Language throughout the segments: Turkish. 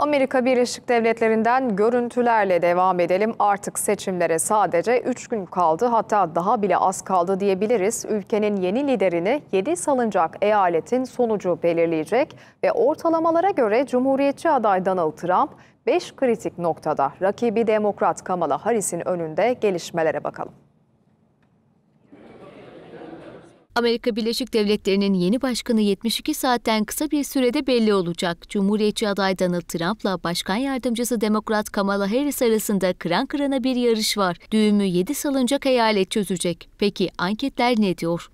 Amerika Birleşik Devletleri'nden görüntülerle devam edelim. Artık seçimlere sadece 3 gün kaldı hatta daha bile az kaldı diyebiliriz. Ülkenin yeni liderini 7 salıncak eyaletin sonucu belirleyecek ve ortalamalara göre Cumhuriyetçi aday Donald Trump 5 kritik noktada rakibi Demokrat Kamala Harris'in önünde gelişmelere bakalım. Amerika Birleşik Devletleri'nin yeni başkanı 72 saatten kısa bir sürede belli olacak. Cumhuriyetçi aday Donald Trump'la başkan yardımcısı Demokrat Kamala Harris arasında kıran kırana bir yarış var. Düğümü 7 salıncak eyalet çözecek. Peki anketler ne diyor?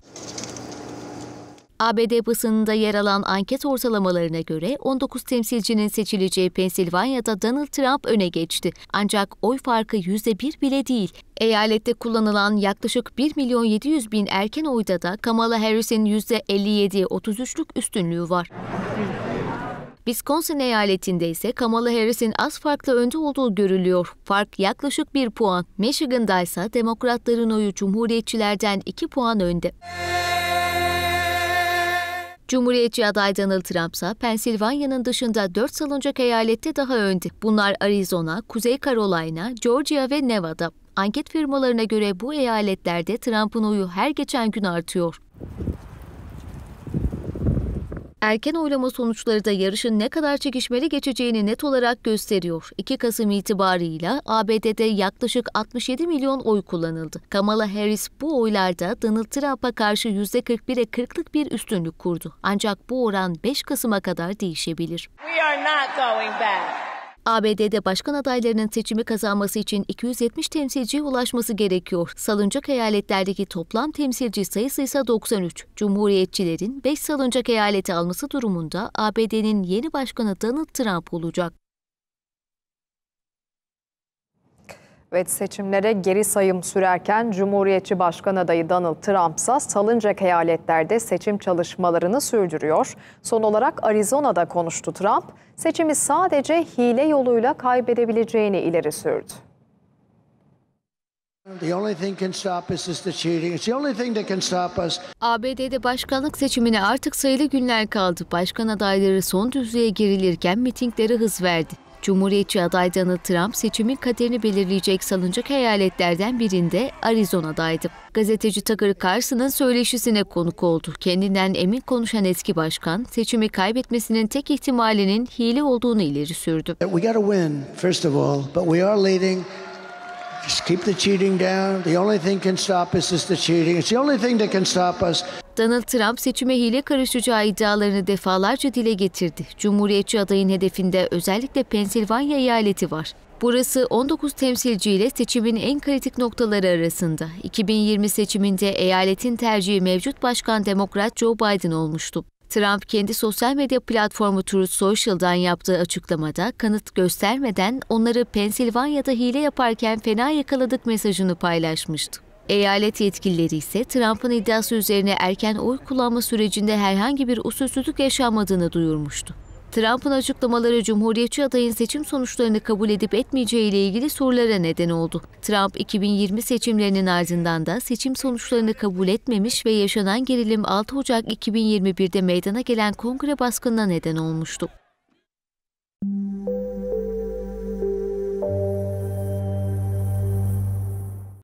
ABD basınında yer alan anket ortalamalarına göre 19 temsilcinin seçileceği Pensilvanya'da Donald Trump öne geçti. Ancak oy farkı %1 bile değil. Eyalette kullanılan yaklaşık 1 milyon 700 bin erken oyda da Kamala Harris'in %57-33'lük üstünlüğü var. Wisconsin eyaletinde ise Kamala Harris'in az farkla önde olduğu görülüyor. Fark yaklaşık 1 puan. Michigan'da ise demokratların oyu cumhuriyetçilerden 2 puan önde. Cumhuriyetçi aday Donald Trump ise Pensilvanya'nın dışında 4 salıncak eyalette daha önde. Bunlar Arizona, Kuzey Carolina, Georgia ve Nevada. Anket firmalarına göre bu eyaletlerde Trump'ın oyu her geçen gün artıyor. Erken oylama sonuçları da yarışın ne kadar çekişmeli geçeceğini net olarak gösteriyor. 2 Kasım itibarıyla ABD'de yaklaşık 67 milyon oy kullanıldı. Kamala Harris bu oylarda Donald Trump'a karşı %41'e 40'lık bir üstünlük kurdu. Ancak bu oran 5 Kasım'a kadar değişebilir. We are not going back. ABD'de başkan adaylarının seçimi kazanması için 270 temsilciye ulaşması gerekiyor. Salıncak eyaletlerdeki toplam temsilci sayısı ise 93. Cumhuriyetçilerin 5 salıncak eyaleti alması durumunda ABD'nin yeni başkanı Donald Trump olacak. Ve seçimlere geri sayım sürerken Cumhuriyetçi Başkan adayı Donald Trumpsa ise salıncak eyaletlerde seçim çalışmalarını sürdürüyor. Son olarak Arizona'da konuştu Trump. Seçimi sadece hile yoluyla kaybedebileceğini ileri sürdü. ABD'de başkanlık seçimine artık sayılı günler kaldı. Başkan adayları son düzlüğe girilirken, mitinglere hız verdi. Cumhuriyetçi aday Donald Trump seçimin kaderini belirleyecek salınacak eyaletlerden birinde Arizona'daydı. Gazeteci Tucker Carson'ın söyleşisine konuk oldu. Kendinden emin konuşan eski başkan seçimi kaybetmesinin tek ihtimalinin hile olduğunu ileri sürdü. We gotta win first of all, but we are leading Just keep the cheating down. The only thing can stop us is the cheating. It's the only thing that can stop us. Donald Trump seçime hile karışacağı iddialarını defalarca dile getirdi. Cumhuriyetçi adayın hedefinde özellikle Pensilvanya eyaleti var. Burası 19 temsilciyle seçimin en kritik noktaları arasında. 2020 seçiminde eyaletin tercihi mevcut başkan demokrat Joe Biden olmuştu. Trump kendi sosyal medya platformu Truth Social'dan yaptığı açıklamada kanıt göstermeden onları Pensilvanya'da hile yaparken fena yakaladık mesajını paylaşmıştı. Eyalet yetkilileri ise Trump'ın iddiası üzerine erken oy kullanma sürecinde herhangi bir usulsüzlük yaşanmadığını duyurmuştu. Trump'ın açıklamaları Cumhuriyetçi adayın seçim sonuçlarını kabul edip etmeyeceği ile ilgili sorulara neden oldu. Trump 2020 seçimlerinin ardından da seçim sonuçlarını kabul etmemiş ve yaşanan gerilim 6 Ocak 2021'de meydana gelen kongre baskınına neden olmuştu.